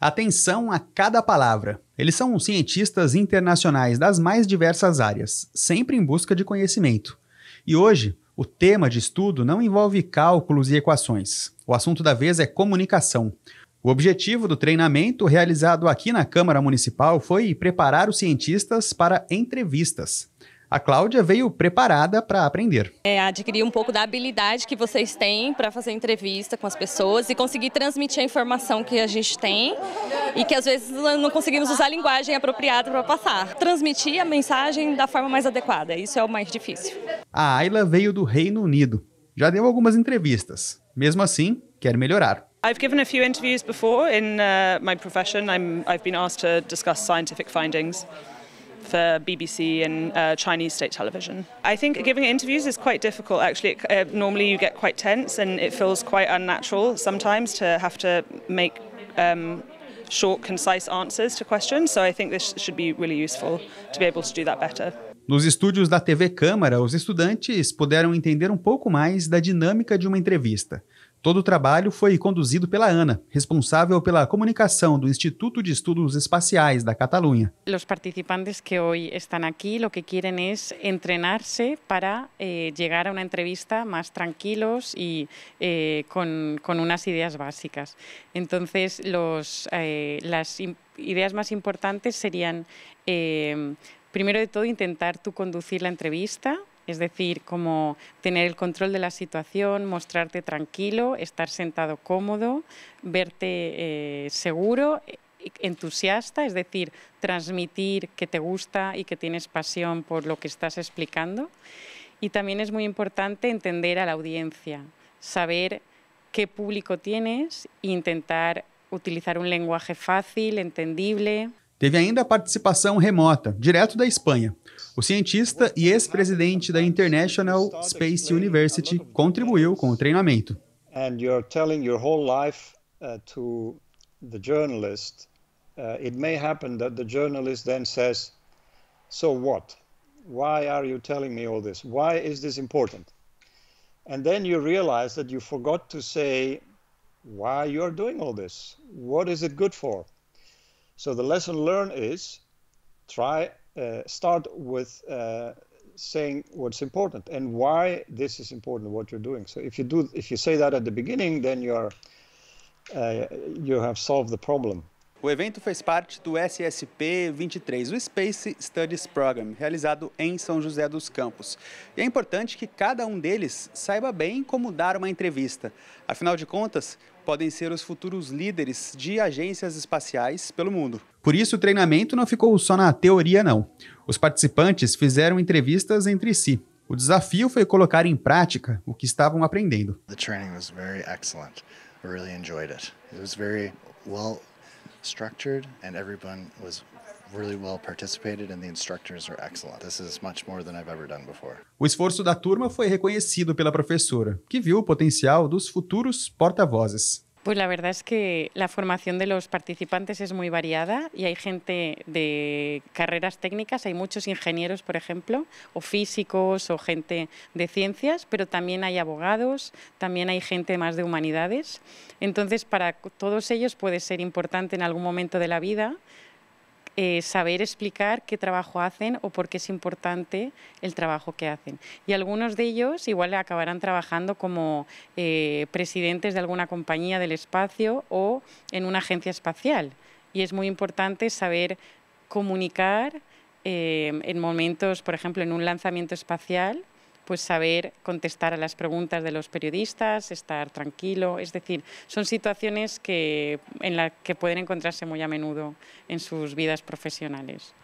Atenção a cada palavra. Eles são cientistas internacionais das mais diversas áreas, sempre em busca de conhecimento. E hoje, o tema de estudo não envolve cálculos e equações. O assunto da vez é comunicação. O objetivo do treinamento realizado aqui na Câmara Municipal foi preparar os cientistas para entrevistas a Cláudia veio preparada para aprender. É, adquirir um pouco da habilidade que vocês têm para fazer entrevista com as pessoas e conseguir transmitir a informação que a gente tem e que às vezes não conseguimos usar a linguagem apropriada para passar. Transmitir a mensagem da forma mais adequada, isso é o mais difícil. A Ayla veio do Reino Unido. Já deu algumas entrevistas. Mesmo assim, quer melhorar. I've given a few interviews before in uh, my profession. I'm, I've been asked to discuss scientific findings. for BBC and uh, Chinese state television. I think giving interviews is quite difficult actually. It, uh, normally you get quite tense and it feels quite unnatural sometimes to have to make um, short, concise answers to questions. So I think this should be really useful to be able to do that better. Nos estúdios da TV Câmara, os estudantes puderam entender um pouco mais da dinâmica de uma entrevista. Todo o trabalho foi conduzido pela ANA, responsável pela comunicação do Instituto de Estudos Espaciais da Catalunha. Os participantes que hoje estão aqui, o que querem é treinar-se para eh, chegar a uma entrevista mais tranquilos e eh, com, com umas ideias básicas. Então, eh, as ideias mais importantes seriam, eh, primeiro de tudo, tentar tu conduzir a entrevista Es decir, como tener el control de la situación, mostrarte tranquilo, estar sentado cómodo, verte eh, seguro, eh, entusiasta, es decir, transmitir que te gusta y que tienes pasión por lo que estás explicando. Y también es muy importante entender a la audiencia, saber qué público tienes e intentar utilizar un lenguaje fácil, entendible. Teve ainda a participação remota, direto da Espanha. O cientista e ex-presidente da International Space University contribuiu com o treinamento. And you're telling your whole life uh, to the journalist. Uh, it may happen that the journalist then says, "So what? Why are you telling me all this? Why is this important?" And then you realize that you forgot to say why you're doing all this. What is it good for? So the lesson learned is try uh, start with uh, saying what's important and why this is important what you're doing so if you do if you say that at the beginning then you are uh, you have solved the problem O evento fez parte do SSP 23, o Space Studies Program, realizado em São José dos Campos. E é importante que cada um deles saiba bem como dar uma entrevista. Afinal de contas, podem ser os futuros líderes de agências espaciais pelo mundo. Por isso, o treinamento não ficou só na teoria, não. Os participantes fizeram entrevistas entre si. O desafio foi colocar em prática o que estavam aprendendo. The training was very excellent. I really enjoyed it. It was very well structured, and everyone was really well participated and the instructors excellent. This is much more than I've ever done before. O esforço da turma foi reconhecido pela professora, que viu o potencial dos futuros porta-vozes. Pues la verdad es que la formación de los participantes es muy variada y hay gente de carreras técnicas, hay muchos ingenieros, por ejemplo, o físicos o gente de ciencias, pero también hay abogados, también hay gente más de humanidades. Entonces, para todos ellos puede ser importante en algún momento de la vida eh, saber explicar qué trabajo hacen o por qué es importante el trabajo que hacen. Y algunos de ellos igual acabarán trabajando como eh, presidentes de alguna compañía del espacio o en una agencia espacial. Y es muy importante saber comunicar eh, en momentos, por ejemplo, en un lanzamiento espacial, pues saber contestar a las preguntas de los periodistas, estar tranquilo, es decir, son situaciones que, en las que pueden encontrarse muy a menudo en sus vidas profesionales.